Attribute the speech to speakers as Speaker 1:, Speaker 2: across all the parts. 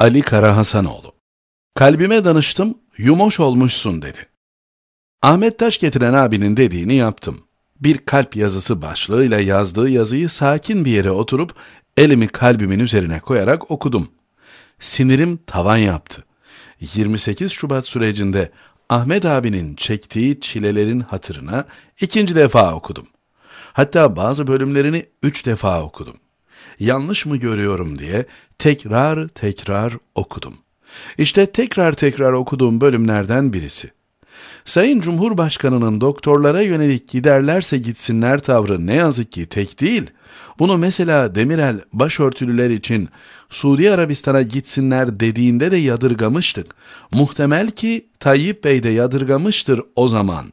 Speaker 1: Ali Karahasanoğlu. Kalbime danıştım, yumoş olmuşsun dedi. Ahmet Taş getiren abinin dediğini yaptım. Bir kalp yazısı başlığıyla yazdığı yazıyı sakin bir yere oturup elimi kalbimin üzerine koyarak okudum. Sinirim tavan yaptı. 28 Şubat sürecinde Ahmet abinin çektiği çilelerin hatırına ikinci defa okudum. Hatta bazı bölümlerini üç defa okudum yanlış mı görüyorum diye tekrar tekrar okudum. İşte tekrar tekrar okuduğum bölümlerden birisi. Sayın Cumhurbaşkanı'nın doktorlara yönelik giderlerse gitsinler tavrı ne yazık ki tek değil. Bunu mesela Demirel başörtülüler için Suudi Arabistan'a gitsinler dediğinde de yadırgamıştık. Muhtemel ki Tayyip Bey de yadırgamıştır o zaman.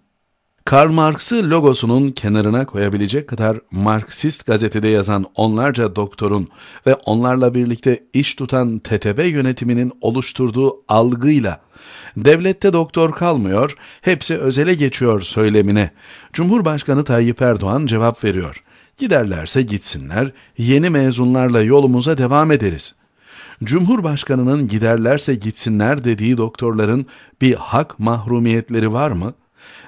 Speaker 1: Karl Marx'ı logosunun kenarına koyabilecek kadar Marksist gazetede yazan onlarca doktorun ve onlarla birlikte iş tutan TTB yönetiminin oluşturduğu algıyla devlette doktor kalmıyor, hepsi özele geçiyor söylemine Cumhurbaşkanı Tayyip Erdoğan cevap veriyor. Giderlerse gitsinler, yeni mezunlarla yolumuza devam ederiz.'' Cumhurbaşkanının giderlerse gitsinler dediği doktorların bir hak mahrumiyetleri var mı?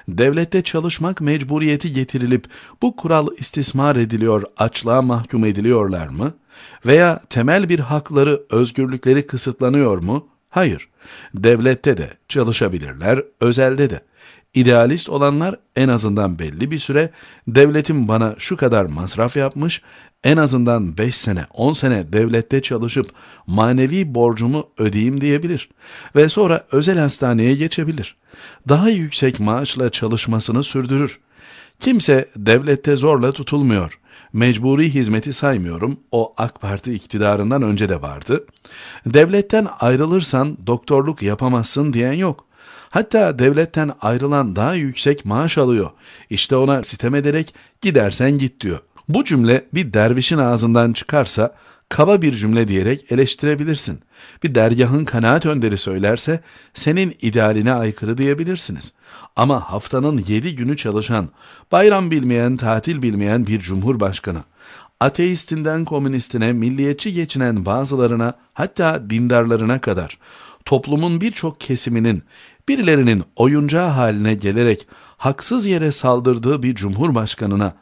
Speaker 1: devlette çalışmak mecburiyeti getirilip bu kural istismar ediliyor, açlığa mahkum ediliyorlar mı? Veya temel bir hakları, özgürlükleri kısıtlanıyor mu? Hayır. Devlette de çalışabilirler, özelde de. İdealist olanlar en azından belli bir süre devletim bana şu kadar masraf yapmış, en azından 5 sene 10 sene devlette çalışıp manevi borcumu ödeyeyim diyebilir ve sonra özel hastaneye geçebilir. Daha yüksek maaşla çalışmasını sürdürür. Kimse devlette zorla tutulmuyor. Mecburi hizmeti saymıyorum. O AK Parti iktidarından önce de vardı. Devletten ayrılırsan doktorluk yapamazsın diyen yok. Hatta devletten ayrılan daha yüksek maaş alıyor. İşte ona sitem ederek gidersen git diyor. Bu cümle bir dervişin ağzından çıkarsa kaba bir cümle diyerek eleştirebilirsin. Bir dergahın kanaat önderi söylerse senin idealine aykırı diyebilirsiniz. Ama haftanın yedi günü çalışan, bayram bilmeyen, tatil bilmeyen bir cumhurbaşkanı, ateistinden komünistine, milliyetçi geçinen bazılarına hatta dindarlarına kadar toplumun birçok kesiminin birilerinin oyuncağı haline gelerek haksız yere saldırdığı bir cumhurbaşkanına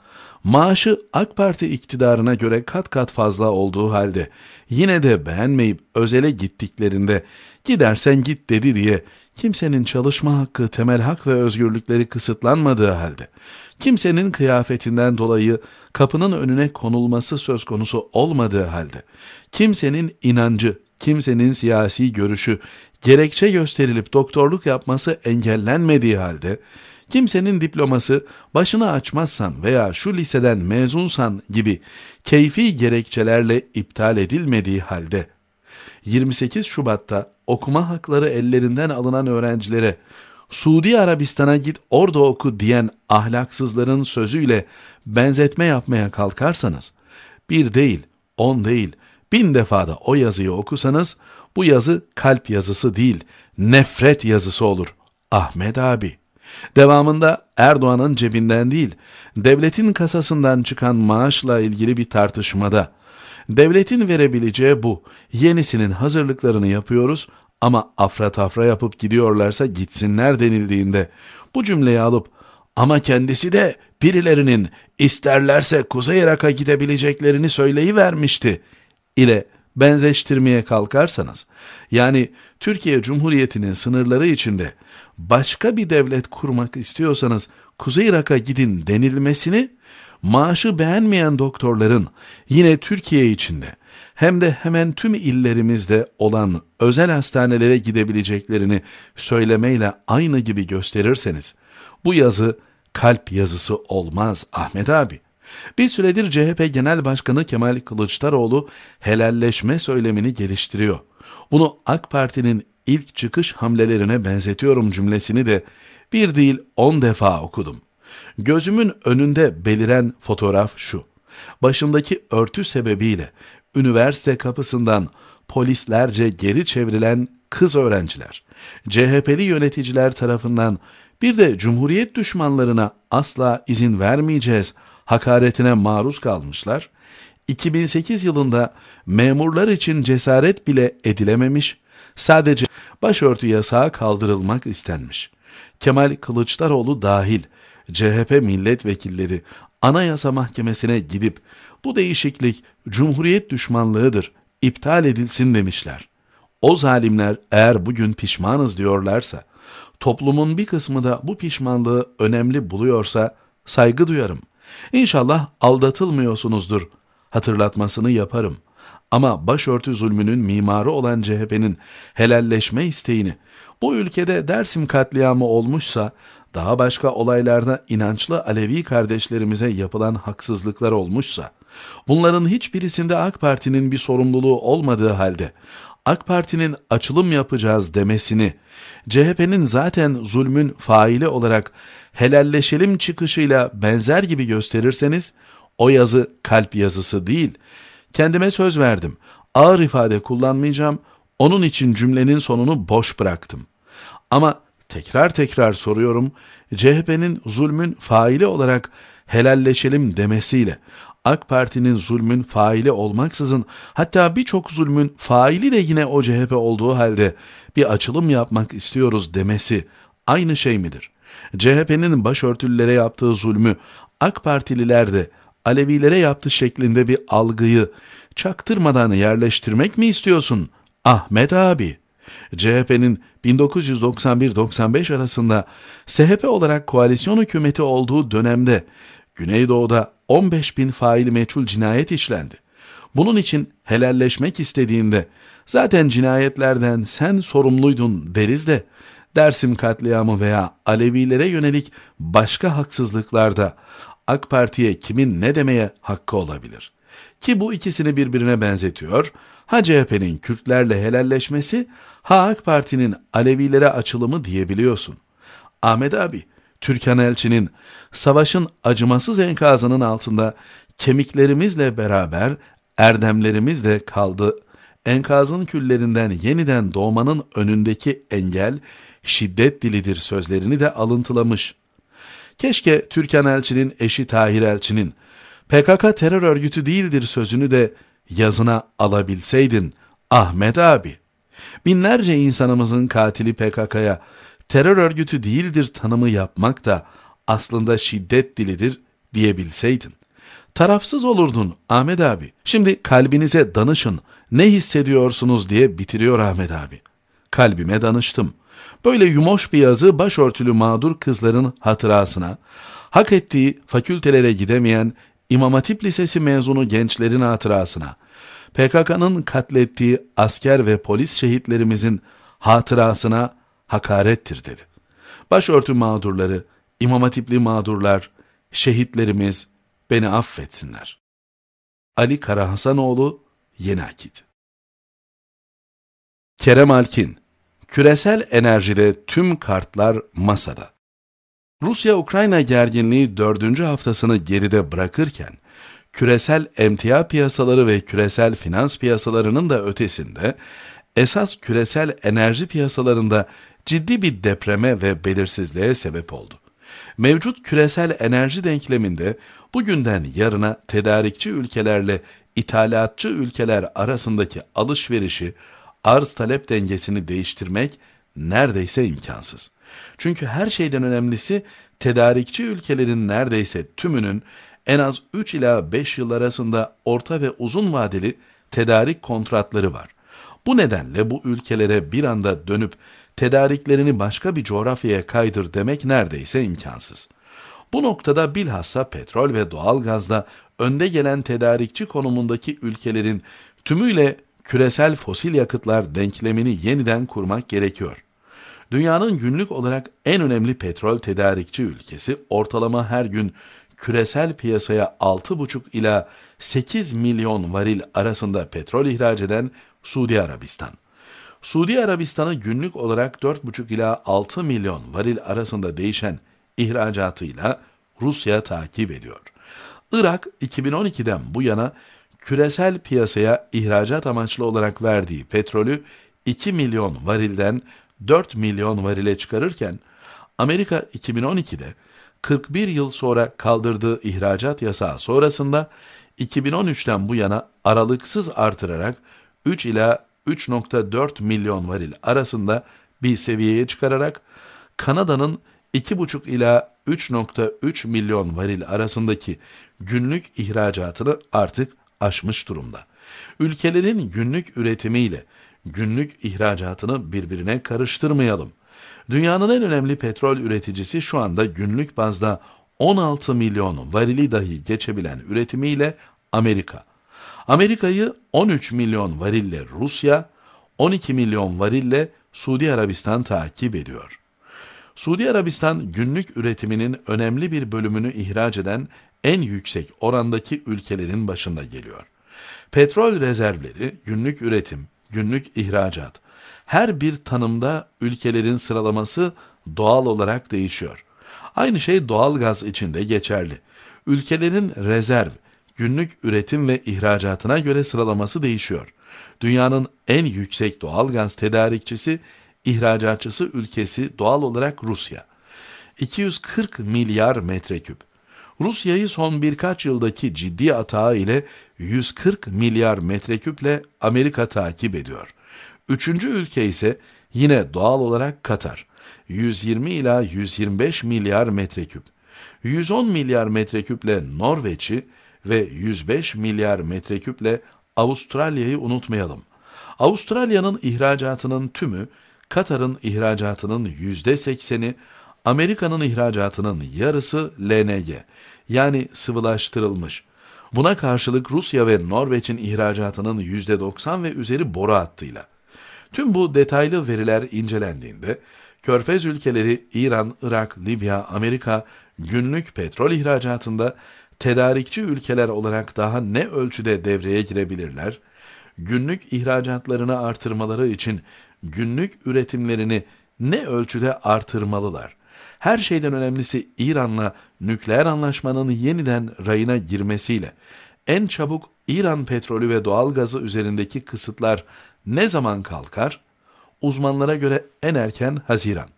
Speaker 1: maaşı AK Parti iktidarına göre kat kat fazla olduğu halde yine de beğenmeyip özele gittiklerinde gidersen git dedi diye kimsenin çalışma hakkı, temel hak ve özgürlükleri kısıtlanmadığı halde kimsenin kıyafetinden dolayı kapının önüne konulması söz konusu olmadığı halde kimsenin inancı, kimsenin siyasi görüşü gerekçe gösterilip doktorluk yapması engellenmediği halde, kimsenin diploması başını açmazsan veya şu liseden mezunsan gibi keyfi gerekçelerle iptal edilmediği halde, 28 Şubat'ta okuma hakları ellerinden alınan öğrencilere Suudi Arabistan'a git orada oku diyen ahlaksızların sözüyle benzetme yapmaya kalkarsanız, bir değil, on değil, bin defada o yazıyı okusanız bu yazı kalp yazısı değil, nefret yazısı olur. Ahmet abi. Devamında Erdoğan'ın cebinden değil, devletin kasasından çıkan maaşla ilgili bir tartışmada devletin verebileceği bu. Yenisinin hazırlıklarını yapıyoruz ama afra tafra yapıp gidiyorlarsa gitsinler denildiğinde bu cümleyi alıp ama kendisi de birilerinin isterlerse Kuzey Irak'a gidebileceklerini söyleyivermişti ile benzeştirmeye kalkarsanız, yani Türkiye Cumhuriyeti'nin sınırları içinde başka bir devlet kurmak istiyorsanız Kuzey Irak'a gidin denilmesini maaşı beğenmeyen doktorların yine Türkiye içinde hem de hemen tüm illerimizde olan özel hastanelere gidebileceklerini söylemeyle aynı gibi gösterirseniz bu yazı kalp yazısı olmaz Ahmet abi. Bir süredir CHP Genel Başkanı Kemal Kılıçdaroğlu helalleşme söylemini geliştiriyor. Bunu AK Parti'nin ilk çıkış hamlelerine benzetiyorum cümlesini de bir değil on defa okudum. Gözümün önünde beliren fotoğraf şu. Başındaki örtü sebebiyle üniversite kapısından polislerce geri çevrilen kız öğrenciler, CHP'li yöneticiler tarafından bir de cumhuriyet düşmanlarına asla izin vermeyeceğiz.'' hakaretine maruz kalmışlar, 2008 yılında memurlar için cesaret bile edilememiş, sadece başörtü yasağı kaldırılmak istenmiş. Kemal Kılıçdaroğlu dahil CHP milletvekilleri Anayasa Mahkemesi'ne gidip bu değişiklik cumhuriyet düşmanlığıdır, iptal edilsin demişler. O zalimler eğer bugün pişmanız diyorlarsa, toplumun bir kısmı da bu pişmanlığı önemli buluyorsa saygı duyarım.'' İnşallah aldatılmıyorsunuzdur. Hatırlatmasını yaparım. Ama başörtü zulmünün mimarı olan CHP'nin helalleşme isteğini, bu ülkede Dersim katliamı olmuşsa, daha başka olaylarda inançlı Alevi kardeşlerimize yapılan haksızlıklar olmuşsa, bunların hiçbirisinde AK Parti'nin bir sorumluluğu olmadığı halde AK Parti'nin açılım yapacağız demesini, CHP'nin zaten zulmün faili olarak helalleşelim çıkışıyla benzer gibi gösterirseniz, o yazı kalp yazısı değil. Kendime söz verdim, ağır ifade kullanmayacağım, onun için cümlenin sonunu boş bıraktım. Ama tekrar tekrar soruyorum, CHP'nin zulmün faili olarak helalleşelim demesiyle AK Parti'nin zulmün faili olmaksızın hatta birçok zulmün faili de yine o CHP olduğu halde bir açılım yapmak istiyoruz demesi aynı şey midir? CHP'nin başörtülülere yaptığı zulmü AK Partililer de Alevilere yaptığı şeklinde bir algıyı çaktırmadan yerleştirmek mi istiyorsun Ahmet abi?'' CHP'nin 1991-95 arasında SHP olarak koalisyon hükümeti olduğu dönemde Güneydoğu'da 15 bin faili meçhul cinayet işlendi. Bunun için helalleşmek istediğinde zaten cinayetlerden sen sorumluydun deriz de Dersim katliamı veya Alevilere yönelik başka haksızlıklarda AK Parti'ye kimin ne demeye hakkı olabilir? Ki bu ikisini birbirine benzetiyor. Ha CHP'nin Kürtlerle helalleşmesi, ha AK Parti'nin Alevilere açılımı diyebiliyorsun. Ahmet abi, Türkan Elçi'nin savaşın acımasız enkazının altında kemiklerimizle beraber erdemlerimiz de kaldı. Enkazın küllerinden yeniden doğmanın önündeki engel şiddet dilidir sözlerini de alıntılamış. Keşke Türkan Elçi'nin eşi Tahir Elçi'nin PKK terör örgütü değildir sözünü de yazına alabilseydin Ahmet abi. Binlerce insanımızın katili PKK'ya terör örgütü değildir tanımı yapmak da aslında şiddet dilidir diyebilseydin. Tarafsız olurdun Ahmet abi. Şimdi kalbinize danışın. Ne hissediyorsunuz diye bitiriyor Ahmet abi. Kalbime danıştım. Böyle yumoş bir yazı başörtülü mağdur kızların hatırasına, hak ettiği fakültelere gidemeyen İmam Hatip Lisesi mezunu gençlerin hatırasına, PKK'nın katlettiği asker ve polis şehitlerimizin hatırasına hakarettir dedi. Başörtü mağdurları, imam hatipli mağdurlar, şehitlerimiz beni affetsinler. Ali Karahasanoğlu, Yeni Akit Kerem Alkin, küresel enerjide tüm kartlar masada. Rusya-Ukrayna gerginliği dördüncü haftasını geride bırakırken, küresel emtia piyasaları ve küresel finans piyasalarının da ötesinde, esas küresel enerji piyasalarında ciddi bir depreme ve belirsizliğe sebep oldu. Mevcut küresel enerji denkleminde bugünden yarına tedarikçi ülkelerle ithalatçı ülkeler arasındaki alışverişi, arz talep dengesini değiştirmek neredeyse imkansız. Çünkü her şeyden önemlisi tedarikçi ülkelerin neredeyse tümünün en az 3 ila 5 yıl arasında orta ve uzun vadeli tedarik kontratları var. Bu nedenle bu ülkelere bir anda dönüp tedariklerini başka bir coğrafyaya kaydır demek neredeyse imkansız. Bu noktada bilhassa petrol ve doğalgazda önde gelen tedarikçi konumundaki ülkelerin tümüyle küresel fosil yakıtlar denklemini yeniden kurmak gerekiyor. Dünyanın günlük olarak en önemli petrol tedarikçi ülkesi ortalama her gün küresel piyasaya 6,5 ila 8 milyon varil arasında petrol ihraç eden Suudi Arabistan. Suudi Arabistan'ı günlük olarak 4,5 ila 6 milyon varil arasında değişen ihracatıyla Rusya takip ediyor. Irak 2012'den bu yana küresel piyasaya ihracat amaçlı olarak verdiği petrolü 2 milyon varilden 4 milyon varile çıkarırken Amerika 2012'de 41 yıl sonra kaldırdığı ihracat yasağı sonrasında 2013'ten bu yana aralıksız artırarak 3 ila 3.4 milyon varil arasında bir seviyeye çıkararak Kanada'nın 2.5 ila 3.3 milyon varil arasındaki günlük ihracatını artık aşmış durumda. Ülkelerin günlük üretimiyle günlük ihracatını birbirine karıştırmayalım. Dünyanın en önemli petrol üreticisi şu anda günlük bazda 16 milyon varili dahi geçebilen üretimiyle Amerika. Amerika'yı 13 milyon varille Rusya, 12 milyon varille Suudi Arabistan takip ediyor. Suudi Arabistan günlük üretiminin önemli bir bölümünü ihraç eden en yüksek orandaki ülkelerin başında geliyor. Petrol rezervleri, günlük üretim, günlük ihracat her bir tanımda ülkelerin sıralaması doğal olarak değişiyor. Aynı şey doğal gaz için de geçerli. Ülkelerin rezerv günlük üretim ve ihracatına göre sıralaması değişiyor. Dünyanın en yüksek doğal gaz tedarikçisi, ihracatçısı ülkesi doğal olarak Rusya. 240 milyar metreküp. Rusya'yı son birkaç yıldaki ciddi atağı ile 140 milyar metreküple Amerika takip ediyor. Üçüncü ülke ise yine doğal olarak Katar. 120 ila 125 milyar metreküp. 110 milyar metreküple Norveç'i, ve 105 milyar metreküple Avustralya'yı unutmayalım. Avustralya'nın ihracatının tümü, Katar'ın ihracatının %80'i, Amerika'nın ihracatının yarısı LNG yani sıvılaştırılmış. Buna karşılık Rusya ve Norveç'in ihracatının %90 ve üzeri boru hattıyla. Tüm bu detaylı veriler incelendiğinde Körfez ülkeleri İran, Irak, Libya, Amerika günlük petrol ihracatında tedarikçi ülkeler olarak daha ne ölçüde devreye girebilirler? Günlük ihracatlarını artırmaları için günlük üretimlerini ne ölçüde artırmalılar? Her şeyden önemlisi İran'la nükleer anlaşmanın yeniden rayına girmesiyle en çabuk İran petrolü ve doğal gazı üzerindeki kısıtlar ne zaman kalkar? Uzmanlara göre en erken Haziran.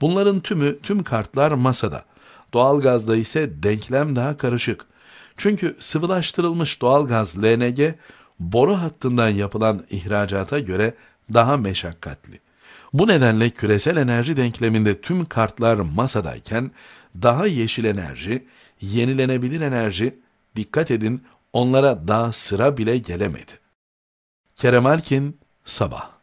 Speaker 1: Bunların tümü tüm kartlar masada. Doğalgazda ise denklem daha karışık. Çünkü sıvılaştırılmış doğalgaz LNG boru hattından yapılan ihracata göre daha meşakkatli. Bu nedenle küresel enerji denkleminde tüm kartlar masadayken daha yeşil enerji, yenilenebilir enerji dikkat edin onlara daha sıra bile gelemedi. Kerem Alkin Sabah